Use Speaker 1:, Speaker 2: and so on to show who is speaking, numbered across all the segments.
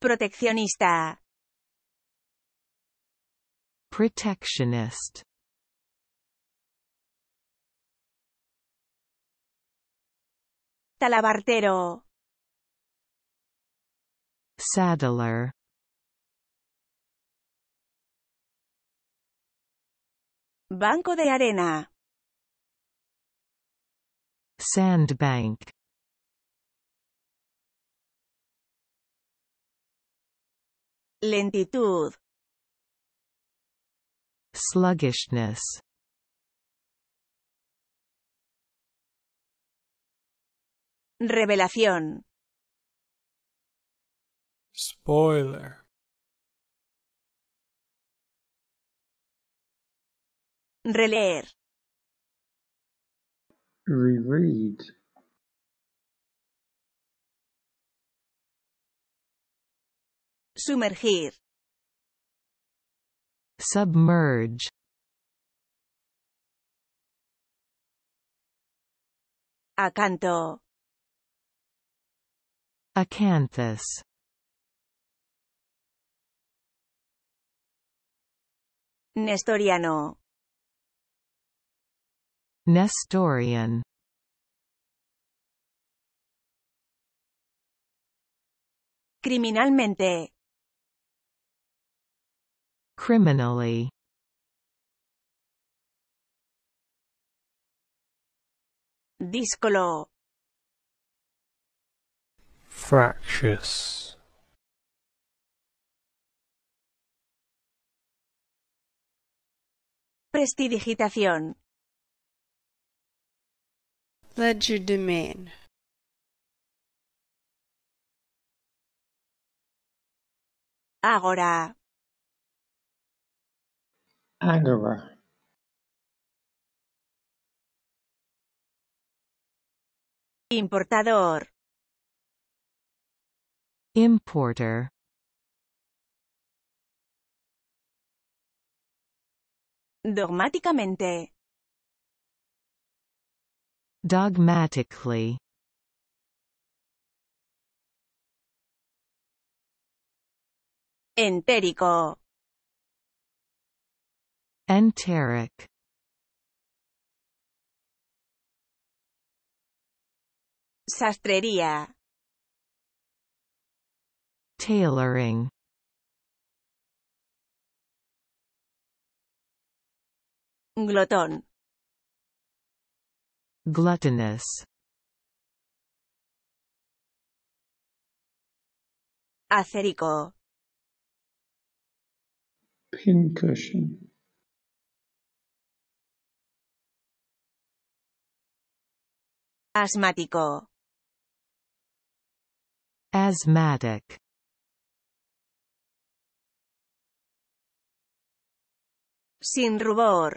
Speaker 1: Proteccionista. Protectionist. Talabartero. Saddler. Banco de arena. Sandbank. lentitud sluggishness revelación spoiler releer reread Sumergir. Submerge. Acanto. Acanthus. Nestoriano. Nestorian. Criminalmente. criminally Discolo Fractious Prestidigitación Legerdemain Agora importador importer dogmáticamente dogmatically entérico Enteric Sastrería Tailoring Glotón Gluttonous Acerico Pincushion Asmático. Asmatic. Sin rubor.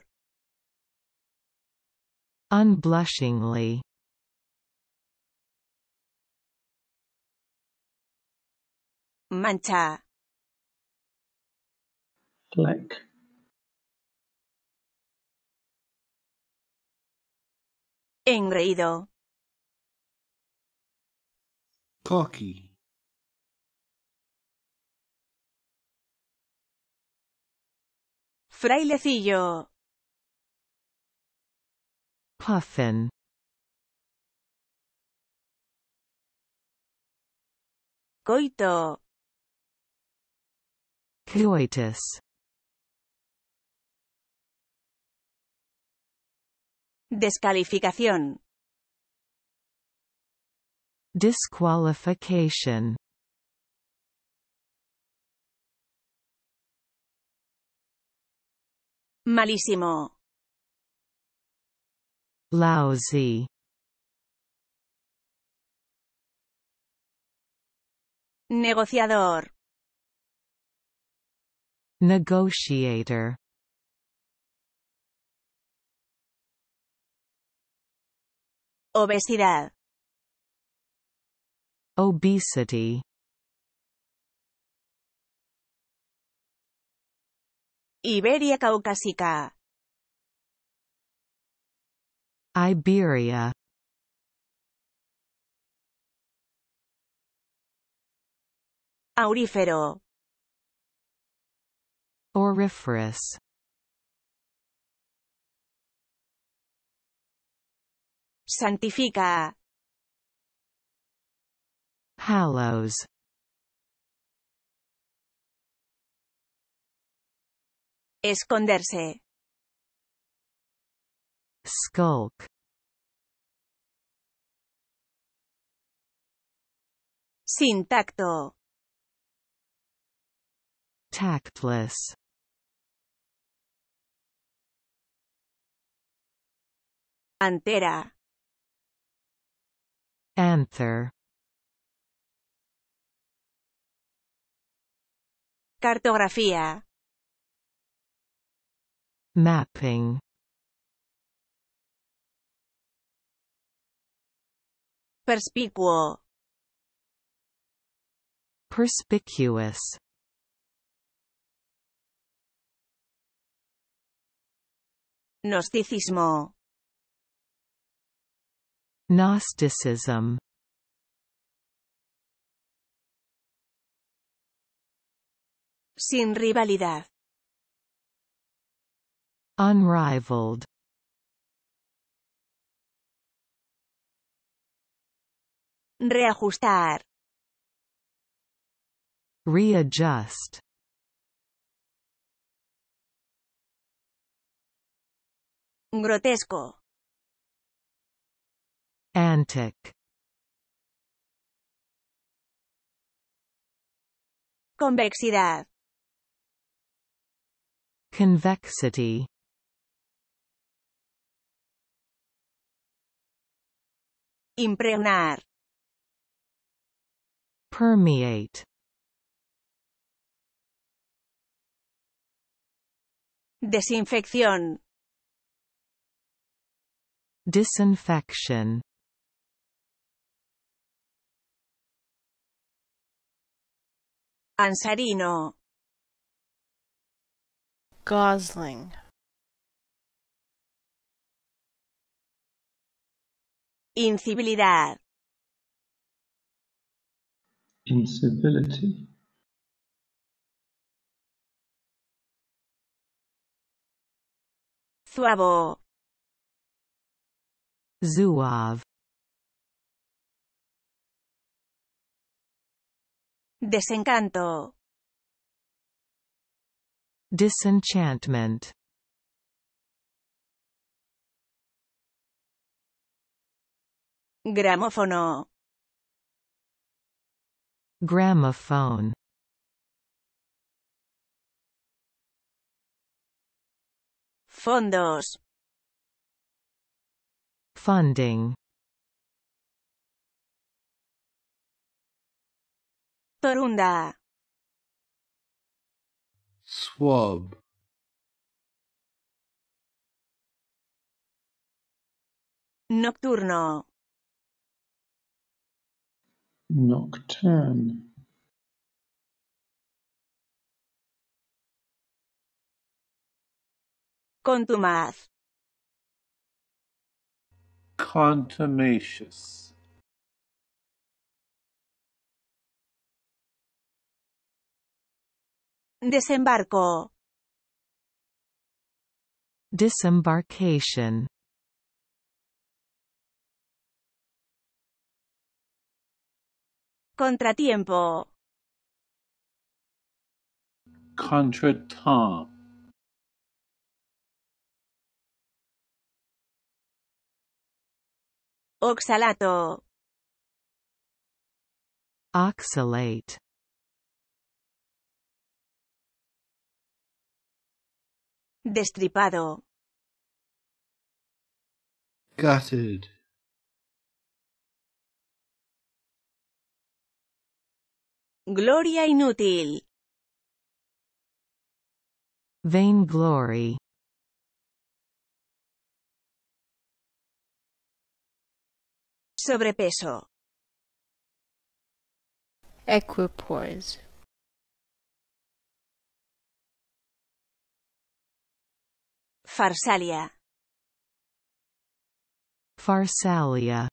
Speaker 1: Unblushingly. Mancha. Fleck. Engreído. Frailecillo. Puffin. Coito. Coitus. Descalificación. Disqualification Malísimo. Lousy. Negociador. Negotiator. Obesidad. Obesity Iberia caucásica Iberia Aurífero Auriferous Santifica Hallows Esconderse. Skulk. Sin tacto. Tactless. Antera. Anther. Cartografía. Mapping. Perspicuo. Perspicuous. Gnosticismo. Gnosticism Sin rivalidad. Unrivaled. Reajustar. Readjust. Grotesco. Antic. Convexidad. Convexity Impregnar Permeate Desinfección Disinfection Ansarino Gosling Incivilidad Incivility Suavo Suave Desencanto Disenchantment Gramophone. Gramophone. Fondos. Funding. Torunda swab nocturno nocturne contumaz contumacious Desembarco. Disembarkation. Contratiempo. Contratar. Oxalato. Oxalate. Destripado. Gutted. Gloria inútil. Vainglory. Sobrepeso. Equipoise. Farsalia. Farsalia